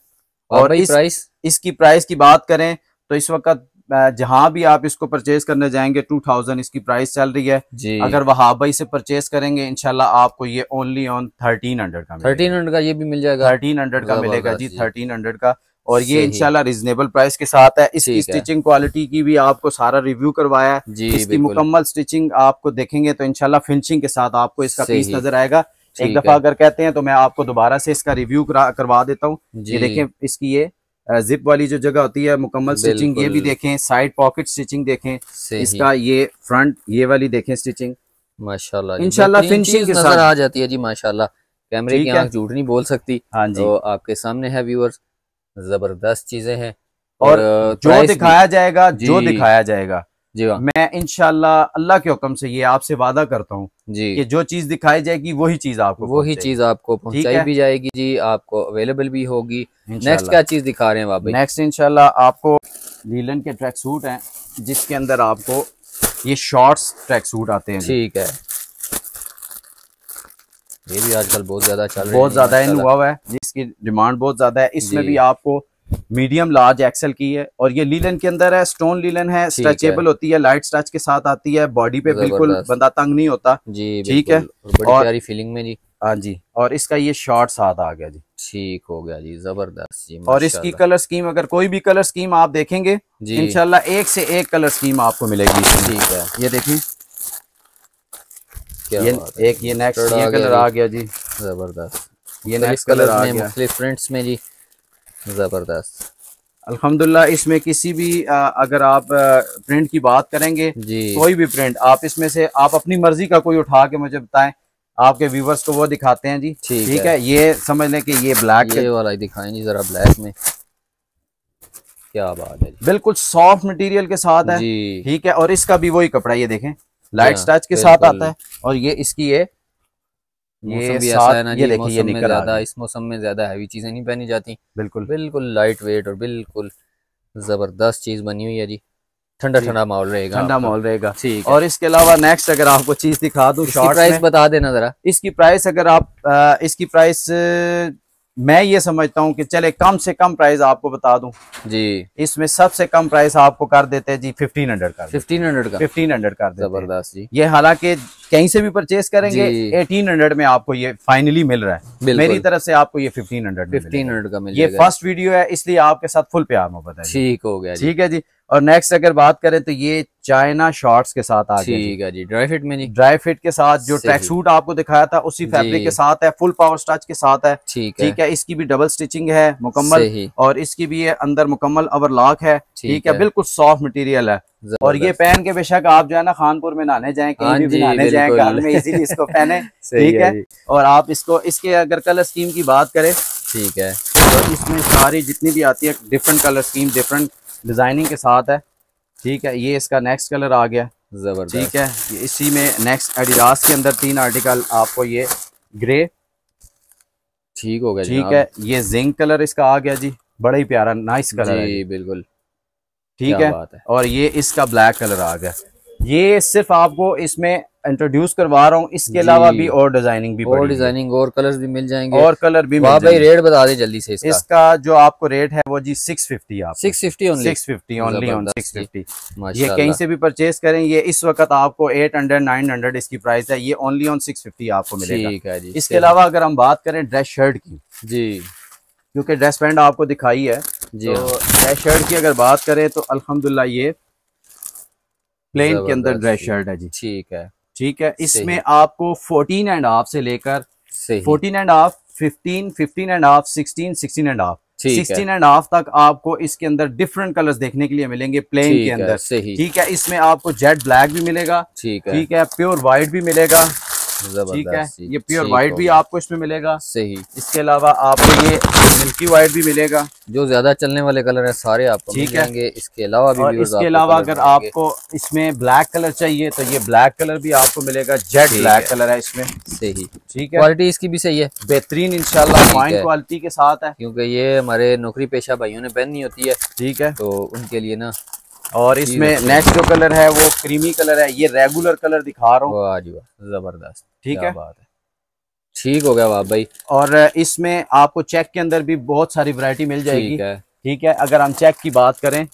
और इस प्राइस इसकी प्राइस की बात करें तो इस वक्त जहां भी आप इसको परचेज करने जाएंगे टू थाउजेंड इसकी प्राइस चल रही है अगर वहाबाई से परचेज करेंगे इनशाला आपको ये ओनली ऑन थर्टीन हंड्रेड का थर्टीन हंड्रेड का ये भी मिल जाएगा थर्टीन हंड्रेड का मिलेगा जी थर्टीन हंड्रेड का और ये इंशाल्लाह रिजनेबल प्राइस के साथ है इसकी स्टिचिंग क्वालिटी की भी आपको सारा रिव्यू करवाया है इसकी मुकम्मल स्टिचिंग आपको देखेंगे तो इनशाला फिनिशिंग के साथ आपको इसका पीस नजर आएगा एक दफा अगर कहते हैं तो मैं आपको दोबारा से इसका रिव्यू करवा देता हूँ ये देखें इसकी ये जिप वाली जो जगह होती है मुकम्मल स्टिचिंग ये भी देखें साइड पॉकेट स्टिचिंग देखें इसका ये फ्रंट ये वाली देखें स्टिचिंग माशाल्लाह इंशाल्लाह फिनिशिंग के साथ आ जाती है जी माशाल्लाह कैमरे की आंख झूठ नहीं बोल सकती हाँ जी तो आपके सामने है व्यूअर्स जबरदस्त चीजें हैं और, जो दिखाया जाएगा जो दिखाया जाएगा जी हाँ। मैं इनशाला अल्लाह के हुक्म से ये आपसे वादा करता हूँ जी कि जो चीज दिखाई जाएगी वही चीज आपको वही चीज आपको पहुंचाई भी जाएगी जी आपको अवेलेबल भी होगी नेक्स्ट क्या चीज दिखा रहे हैं बाबा नेक्स्ट इनशाला आपको लीलन के ट्रैक सूट हैं जिसके अंदर आपको ये शॉर्ट्स ट्रैक सूट आते हैं ठीक है ये भी आजकल बहुत ज्यादा चल बहुत ज्यादा इन हुआ हुआ है इसकी डिमांड बहुत ज़्यादा है इसमें भी आपको मीडियम लार्ज एक्सल की है और ये लीलन के अंदर है स्टोन लीलन है स्ट्रेचेबल होती है लाइट स्ट्रेच के साथ आती है बॉडी पे बिल्कुल बंदा तंग नहीं होता जी ठीक है और फीलिंग में जी हाँ जी और इसका ये शॉर्ट साथ आ गया जी ठीक हो गया जी जबरदस्त जी और इसकी कलर स्कीम अगर कोई भी कलर स्कीम आप देखेंगे इनशाला एक से एक कलर स्कीम आपको मिलेगी ठीक है ये देखें ये एक ये नेक्स्ट ये कलर आ गया जी जबरदस्त ये नेक्स्ट कलर आ गया प्रिंट्स में जी ज़बरदस्त अल्हम्दुलिल्लाह इसमें किसी भी आ, अगर आप प्रिंट की बात करेंगे कोई भी प्रिंट आप इसमें से आप अपनी मर्जी का कोई उठा के मुझे बताए आपके व्यूवर्स को वो दिखाते हैं जी ठीक, ठीक है।, है ये समझ लें कि ये ब्लैक ये वाला दिखाए जी जरा ब्लैक में क्या बात है बिल्कुल सॉफ्ट मटेरियल के साथ है ठीक है और इसका भी वही कपड़ा ये देखें लाइट हाँ, स्टैच के साथ आता है और ये इसकी ये ये भी ऐसा है ना ये देखिए ये निकल ज्यादा इस मौसम में ज्यादा हैवी चीजें नहीं पहनी जाती बिल्कुल बिल्कुल लाइट वेट और बिल्कुल जबरदस्त चीज बनी हुई है जी ठंडा ठंडा माहौल रहेगा ठंडा माहौल रहेगा ठीक और इसके अलावा नेक्स्ट अगर आपको चीज दिखा दूं शॉर्ट प्राइस बता देना जरा इसकी प्राइस अगर आप इसकी प्राइस मैं ये समझता हूँ कि चले कम से कम प्राइस आपको बता दूं जी इसमें सबसे कम प्राइस आपको कर देते हैं जी फिफ्टीन हंड्रेड का फिफ्टीन हंड्रेड का फिफ्टीन हंड्रेड कर जबरदस्त जी ये हालांकि कहीं से भी परचेज करेंगे एटीन हंड्रेड में आपको ये फाइनली मिल रहा है मेरी तरफ से आपको ये फिफ्टीन हंड्रेड फिफ्टीन हंड्रेड का मिल ये फर्स्ट वीडियो है इसलिए आपके साथ फुल प्यार मोहब्बत है ठीक हो गया ठीक है जी और नेक्स्ट अगर बात करें तो ये चाइना शॉर्ट्स के साथ आ गया ठीक है जी ड्राई फिट में जी ड्राई फिट के साथ जो ट्रैक सूट आपको दिखाया था उसी फैब्रिक के साथ है फुल पावर स्टाच के साथ है ठीक है है इसकी भी डबल स्टिचिंग है मुकम्मल और इसकी भी ये अंदर मुकम्मल अवर लॉक है ठीक है बिल्कुल सॉफ्ट मटेरियल है और ये पहन के बेशक आप जो है ना खानपुर में नहाने जाए कहीं हाँ भी नहाने जाए घर में इजीली इसको पहने ठीक है और आप इसको इसके अगर कलर स्कीम की बात करें ठीक है तो इसमें सारी जितनी भी आती है different colour scheme different designing के साथ है ठीक है ये इसका नेक्स्ट कलर आ गया ज़बरदस्त ठीक है ये इसी में नेक्स्ट एडिडास के अंदर तीन आर्टिकल आपको ये ग्रे ठीक हो गया ठीक है ये जिंक कलर इसका आ गया जी बड़ा ही प्यारा नाइस कलर जी बिल्कुल ठीक है, है और ये इसका ब्लैक कलर आ गया ये सिर्फ आपको इसमें इंट्रोड्यूस करवा रहा हूँ इसके अलावा भी और डिजाइनिंग भी और डिजाइनिंग और कलर्स भी मिल जाएंगे और कलर भी मिल भाई रेट बता दे जल्दी से इसका।, इसका जो आपको रेट है वो जी सिक्स फिफ्टी आप six fifty six fifty only on six fifty ये कहीं से भी परचेज करें ये इस वक्त आपको एट हंड्रेड नाइन हंड्रेड इसकी प्राइस है ये ओनली ऑन सिक्स फिफ्टी आपको मिलेगा इसके अलावा अगर हम बात करें ड्रेस शर्ट की जी क्योंकि ड्रेस पैंट आपको दिखाई है जी ड्रेस तो शर्ट हाँ। की अगर बात करें तो अलहमदुल्ला ये प्लेन के अंदर ड्रेस शर्ट है जी ठीक है ठीक है इसमें आपको फोर्टीन एंड हाफ से लेकर fourteen and half fifteen fifteen and half sixteen sixteen and half sixteen and half तक आपको इसके अंदर डिफरेंट कलर्स देखने के लिए मिलेंगे प्लेन के अंदर ठीक है इसमें आपको जेट ब्लैक भी मिलेगा ठीक है ठीक है प्योर व्हाइट भी मिलेगा ठीक है ये प्योर व्हाइट भी आपको इसमें मिलेगा सही इसके अलावा आपको ये मिल्की व्हाइट भी मिलेगा जो ज्यादा चलने वाले कलर है सारे आपको ठीक है इसके अलावा भी इसके अलावा अगर आपको इसमें ब्लैक कलर चाहिए तो ये ब्लैक कलर भी आपको मिलेगा जेड ब्लैक कलर है इसमें सही ठीक है क्वालिटी इसकी भी सही है बेहतरीन इनशाला फाइन क्वालिटी के साथ है क्योंकि ये हमारे नौकरी पेशा भाइयों ने पहननी होती है ठीक है तो उनके लिए ना और इसमें नेक्स्ट जो कलर है वो क्रीमी कलर है ये रेगुलर कलर दिखा रहा हूँ जी जबरदस्त ठीक है बात है ठीक हो गया वाह भाई और इसमें आपको चेक के अंदर भी बहुत सारी वरायटी मिल जाएगी ठीक है अगर हम चेक की बात करें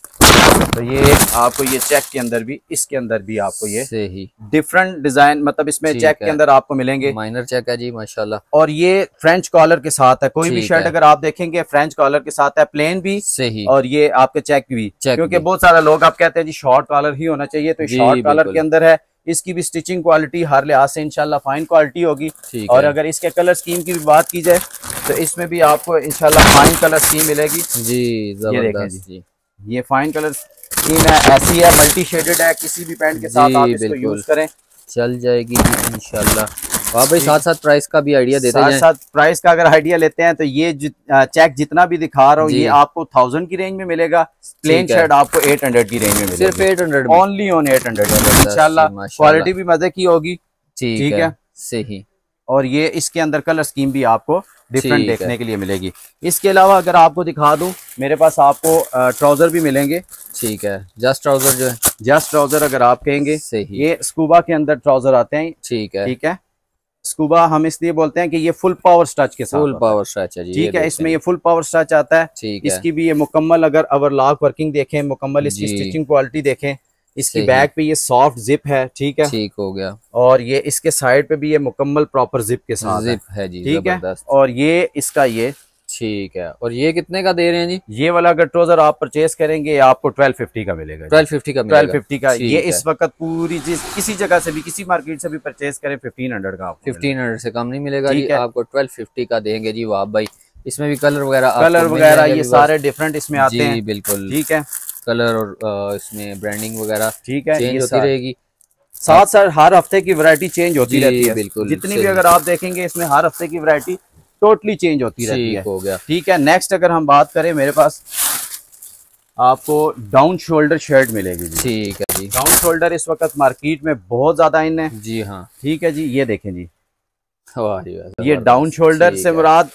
तो ये आपको ये चेक के अंदर भी इसके अंदर भी आपको ये सही डिफरेंट डिजाइन मतलब इसमें चेक के अंदर आपको मिलेंगे माइनर चेक है जी माशाल्लाह और ये फ्रेंच कॉलर के साथ है कोई भी शर्ट अगर आप देखेंगे फ्रेंच कॉलर के साथ है प्लेन भी सही और ये आपके चेक भी चेक क्योंकि बहुत सारा लोग आप कहते हैं जी शॉर्ट कॉलर ही होना चाहिए तो शॉर्ट कॉलर के अंदर है इसकी भी स्टिचिंग क्वालिटी हर लिहाज से इनशाला फाइन क्वालिटी होगी और अगर इसके कलर स्कीम की भी बात की जाए तो इसमें भी आपको इनशाला फाइन कलर स्कीम मिलेगी जी जबरदस्त जी ये फाइन कलर स्कीम है ऐसी है मल्टी शेडेड है किसी भी पैंट के साथ आप इसको यूज करें चल जाएगी इनशाला भाई साथ साथ प्राइस का भी आइडिया देते साथ साथ प्राइस का अगर आइडिया लेते हैं तो ये जि, चेक जितना भी दिखा रहा हूँ ये आपको थाउजेंड की रेंज में मिलेगा प्लेन शर्ट आपको एट हंड्रेड की रेंज में मिलेगा सिर्फ eight hundred only on eight hundred in quality भी मजे की होगी ठीक है सही और ये इसके अंदर कलर स्कीम भी आपको डिफरेंट देखने के लिए मिलेगी इसके अलावा अगर आपको दिखा दूं मेरे पास आपको ट्राउजर भी मिलेंगे ठीक है जस्ट ट्राउजर जो है जस्ट ट्राउजर अगर आप कहेंगे सही ये स्कूबा के अंदर ट्राउजर आते हैं ठीक है ठीक है स्कूबा हम इसलिए बोलते हैं कि ये फुल पावर स्टच के साथ फुल पावर स्टच है ठीक है इसमें ये फुल पावर स्टच आता है ठीक है इसकी भी ये मुकम्मल अगर अवर लॉक वर्किंग देखें मुकम्मल इसकी स्टिचिंग क्वालिटी देखें इसकी बैक पे ये सॉफ्ट जिप है ठीक है ठीक हो गया और ये इसके साइड पे भी ये मुकम्मल प्रॉपर जिप के साथ जिप है जी ठीक है और ये इसका ये ठीक है और ये कितने का दे रहे हैं जी ये वाला अगर ट्रोजर आप परचेज करेंगे आपको ट्वेल्व फिफ्टी का मिलेगा ट्वेल्व फिफ्टी का ट्वेल्व फिफ्टी का ये इस वक्त पूरी चीज किसी जगह से भी किसी मार्केट से भी परचेज करें फिफ्टीन हंड्रेड का फिफ्टीन हंड्रेड से कम नहीं मिलेगा जी आपको ट्वेल्व फिफ्टी का देंगे जी वाह भाई इसमें भी कलर वगैरह कलर वगैरह ये सारे डिफरेंट इसमें आते हैं बिल्कुल ठीक है कलर और इसमें ब्रांडिंग वगैरह ठीक है चेंज होती रहेगी साथ साथ हर हफ्ते की वैरायटी चेंज होती रहती है बिल्कुल जितनी भी अगर आप देखेंगे इसमें हर हफ्ते की वैरायटी टोटली चेंज होती रहती है हो गया ठीक है नेक्स्ट अगर हम बात करें मेरे पास आपको डाउन शोल्डर शर्ट मिलेगी जी ठीक है जी डाउन शोल्डर इस वक्त मार्केट में बहुत ज्यादा इन है जी हाँ ठीक है जी ये देखें जी वाह ये डाउन शोल्डर से मुराद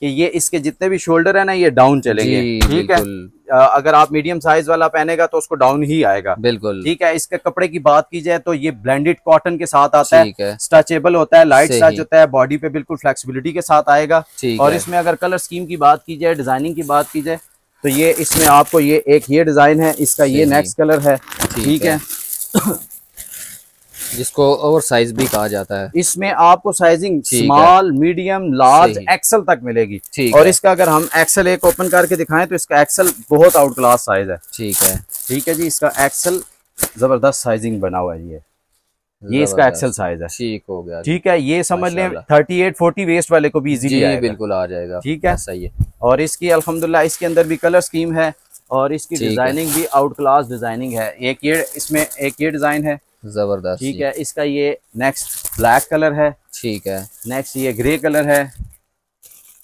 कि ये इसके जितने भी शोल्डर है ना ये डाउन चलेंगे ठीक है अगर आप मीडियम साइज वाला पहनेगा तो उसको डाउन ही आएगा बिल्कुल ठीक है इसके कपड़े की बात की जाए तो ये ब्लेंडेड कॉटन के साथ आता है स्ट्रेचेबल होता है लाइट स्ट्रच होता है बॉडी पे बिल्कुल फ्लेक्सिबिलिटी के साथ आएगा और इसमें अगर कलर स्कीम की बात की जाए डिजाइनिंग की बात की जाए तो ये इसमें आपको ये एक ये डिजाइन है इसका ये नेक्स्ट कलर है ठीक है जिसको ओवर साइज भी कहा जाता है इसमें आपको sizing small medium large XL तक मिलेगी ठीक और इसका अगर हम एक्सल एक ओपन करके दिखाएं तो इसका एक्सल बहुत आउट क्लास साइज है ठीक है ठीक है जी इसका एक्सल जबरदस्त साइजिंग बना हुआ है ये ये इसका एक्सेल साइज है ठीक हो गया ठीक है ये समझ लें 38 40 वेस्ट वाले को भी इजीली बिल्कुल आ जाएगा ठीक है सही है और इसकी अल्हम्दुलिल्लाह इसके अंदर भी कलर स्कीम है और इसकी डिजाइनिंग भी आउट क्लास डिजाइनिंग है एक ये इसमें एक ये डिजाइन है जबरदस्त ठीक है इसका ये नेक्स्ट ब्लैक कलर है ठीक है नेक्स्ट ये ग्रे कलर है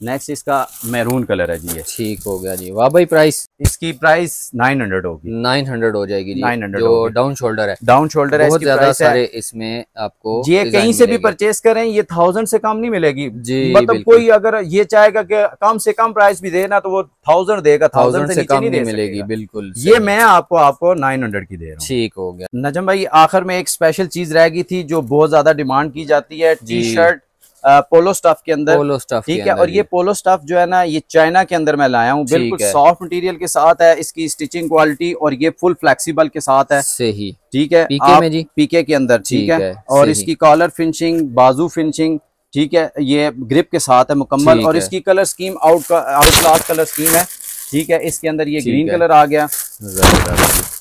नेक्स्ट इसका मैरून कलर है जी ये ठीक हो गया जी वाह भाई प्राइस इसकी प्राइस 900 होगी 900 हो जाएगी जी 900 जो डाउन शोल्डर है डाउन शोल्डर है बहुत ज्यादा सारे इसमें आपको ये कहीं से भी परचेस करें ये थाउजेंड से कम नहीं मिलेगी जी मतलब कोई अगर ये चाहेगा कि कम से कम प्राइस भी देना तो वो थाउजेंड देगा थाउजेंड से कम नहीं मिलेगी बिल्कुल ये मैं आपको आपको नाइन हंड्रेड की दे रहा हूँ ठीक हो गया नजम भाई आखिर में एक स्पेशल चीज रह गई थी जो बहुत ज्यादा डिमांड की जाती है टी शर्ट पोलो स्टफ के अंदर पोलो स्टफ ठीक है और ये पोलो स्टफ जो है ना ये चाइना के अंदर मैं लाया हूँ बिल्कुल सॉफ्ट मटेरियल के साथ है इसकी स्टिचिंग क्वालिटी और ये फुल फ्लेक्सिबल के साथ है सही ठीक है पीके में जी पीके के अंदर ठीक है और इसकी कॉलर फिनिशिंग बाजू फिनिशिंग ठीक है ये ग्रिप के साथ है मुकम्मल और इसकी colour scheme out out class colour scheme है ठीक है इसके अंदर ये ग्रीन कलर आ गया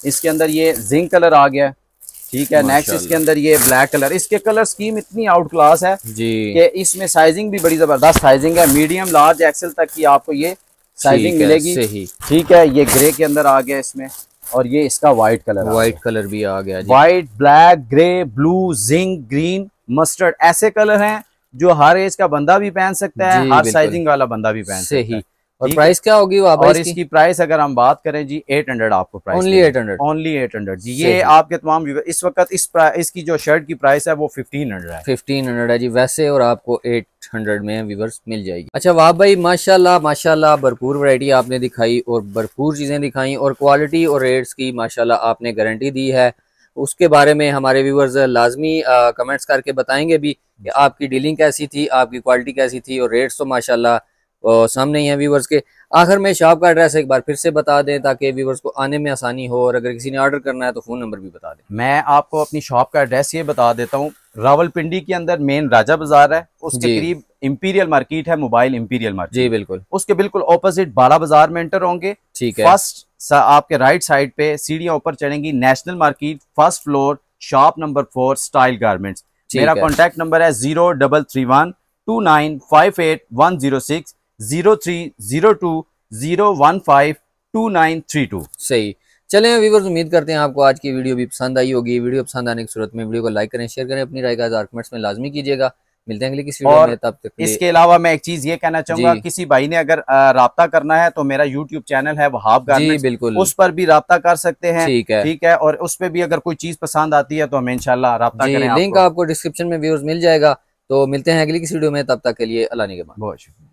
इसके अंदर ये जिंक कलर आ गया ठीक है नेक्स्ट इसके अंदर ये ब्लैक कलर इसके कलर स्कीम इतनी आउट क्लास है कि इसमें साइजिंग भी बड़ी जबरदस्त साइजिंग है मीडियम लार्ज एक्सेल तक की आपको ये साइजिंग मिलेगी ठीक है ये ग्रे के अंदर आ गया इसमें और ये इसका व्हाइट कलर व्हाइट कलर भी आ गया white black grey blue zinc green mustard ऐसे कलर हैं जो हर एज का बंदा भी पहन सकता है हर साइजिंग वाला बंदा भी पहन सही सकता है। और प्राइस क्या होगी और इसकी? प्राइस अगर हम बात करें जी 800 आपको प्राइस ओनली 800 ओनली 800 जी ये आपके तमाम इस वक्त इस इसकी जो शर्ट की प्राइस है वो 1500 है 1500 है जी वैसे और आपको 800 में व्यूवर्स मिल जाएगी अच्छा वाह भाई माशाल्लाह माशाल्लाह भरपूर वैरायटी आपने दिखाई और भरपूर चीजें दिखाई और क्वालिटी और रेट्स की माशाल्लाह आपने गारंटी दी है उसके बारे में हमारे व्यूवर्स लाजमी कमेंट्स करके बताएंगे भी कि आपकी डीलिंग कैसी थी आपकी क्वालिटी कैसी थी और रेट्स तो माशाल्लाह और सामने ही है व्यूवर्स के आखिर में शॉप का एड्रेस एक बार फिर से बता दें ताकि व्यूवर्स को आने में आसानी हो और अगर किसी ने ऑर्डर करना है तो फ़ोन नंबर भी बता दें मैं आपको अपनी शॉप का एड्रेस ये बता देता हूँ रावलपिंडी के अंदर मेन राजा बाजार है उसके करीब इम्पीरियल मार्केट है मोबाइल इंपीरियल मार्केट जी बिल्कुल उसके बिल्कुल ऑपोजिट बाला बाजार में एंटर होंगे ठीक है फर्स्ट आपके राइट साइड पे सीढ़ियां ऊपर चढ़ेंगी National market first floor shop number four Style Garments मेरा कॉन्टेक्ट नंबर है zero double three one two nine five eight one zero six zero three zero two zero one five two nine three two सही चलें viewers उम्मीद करते हैं आपको आज की वीडियो भी पसंद आई होगी वीडियो पसंद आने की सूरत में वीडियो को लाइक करें शेयर करें अपनी राय का कमेंट्स में लाजमी कीजिएगा मिलते हैं अगले किसी वीडियो में तब तक इसके अलावा मैं एक चीज ये कहना चाहूंगा किसी भाई ने अगर रहा करना है तो मेरा यूट्यूब चैनल है वहाब गार्मेंट्स बिल्कुल उस पर भी रहा कर सकते हैं ठीक है ठीक है और उस पर भी अगर कोई चीज पसंद आती है तो हमें इनशाला लिंक आपको डिस्क्रिप्शन में व्यूज मिल जाएगा तो मिलते हैं अगली किसी वीडियो में तब तक के लिए अल्लाह के बाद बहुत शुक्रिया